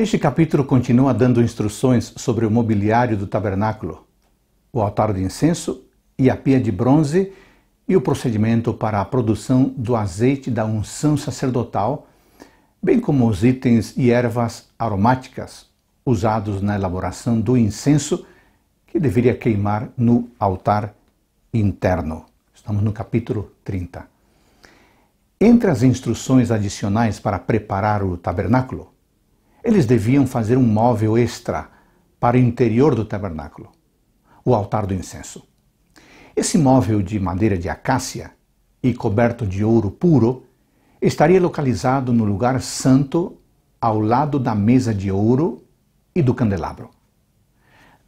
Este capítulo continua dando instruções sobre o mobiliário do tabernáculo, o altar de incenso e a pia de bronze e o procedimento para a produção do azeite da unção sacerdotal, bem como os itens e ervas aromáticas usados na elaboração do incenso que deveria queimar no altar interno. Estamos no capítulo 30. Entre as instruções adicionais para preparar o tabernáculo, eles deviam fazer um móvel extra para o interior do tabernáculo, o altar do incenso. Esse móvel de madeira de acácia e coberto de ouro puro estaria localizado no lugar santo ao lado da mesa de ouro e do candelabro.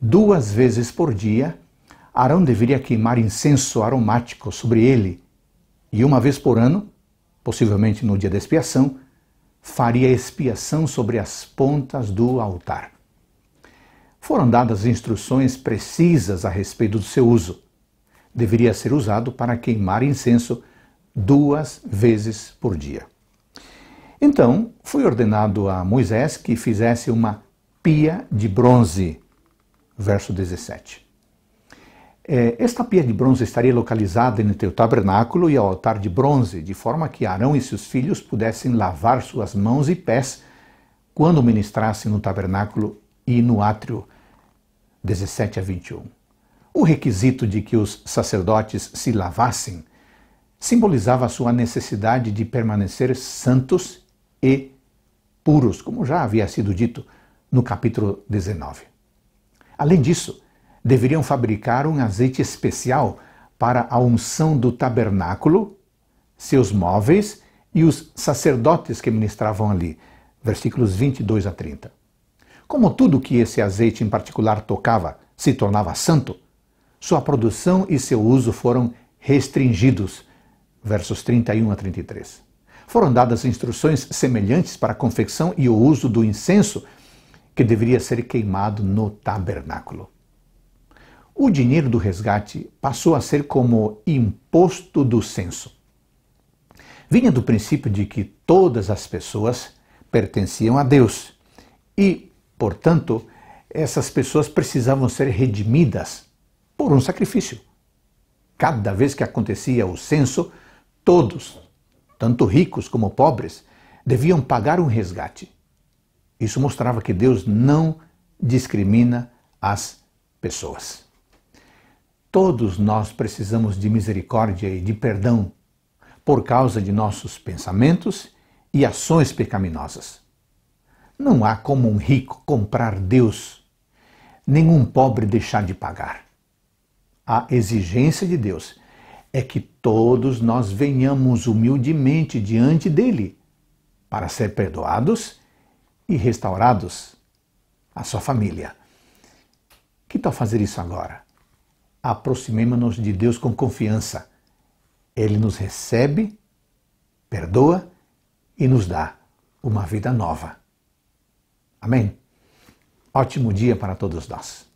Duas vezes por dia, Arão deveria queimar incenso aromático sobre ele, e uma vez por ano, possivelmente no dia da expiação, faria expiação sobre as pontas do altar. Foram dadas instruções precisas a respeito do seu uso. Deveria ser usado para queimar incenso duas vezes por dia. Então, foi ordenado a Moisés que fizesse uma pia de bronze. Verso 17. É, esta pia de bronze estaria localizada entre o tabernáculo e o altar de bronze, de forma que Arão e seus filhos pudessem lavar suas mãos e pés quando ministrassem no tabernáculo e no átrio 17 a 21. O requisito de que os sacerdotes se lavassem simbolizava a sua necessidade de permanecer santos e puros, como já havia sido dito no capítulo 19. Além disso, deveriam fabricar um azeite especial para a unção do tabernáculo, seus móveis e os sacerdotes que ministravam ali. Versículos 22 a 30. Como tudo que esse azeite em particular tocava se tornava santo, sua produção e seu uso foram restringidos. Versos 31 a 33. Foram dadas instruções semelhantes para a confecção e o uso do incenso, que deveria ser queimado no tabernáculo. O dinheiro do resgate passou a ser como imposto do censo. Vinha do princípio de que todas as pessoas pertenciam a Deus e, portanto, essas pessoas precisavam ser redimidas por um sacrifício. Cada vez que acontecia o censo, todos, tanto ricos como pobres, deviam pagar um resgate. Isso mostrava que Deus não discrimina as pessoas. Todos nós precisamos de misericórdia e de perdão por causa de nossos pensamentos e ações pecaminosas. Não há como um rico comprar Deus, nenhum pobre deixar de pagar. A exigência de Deus é que todos nós venhamos humildemente diante dele para ser perdoados e restaurados à sua família. Que tal fazer isso agora? aproximemos-nos de Deus com confiança. Ele nos recebe, perdoa e nos dá uma vida nova. Amém? Ótimo dia para todos nós.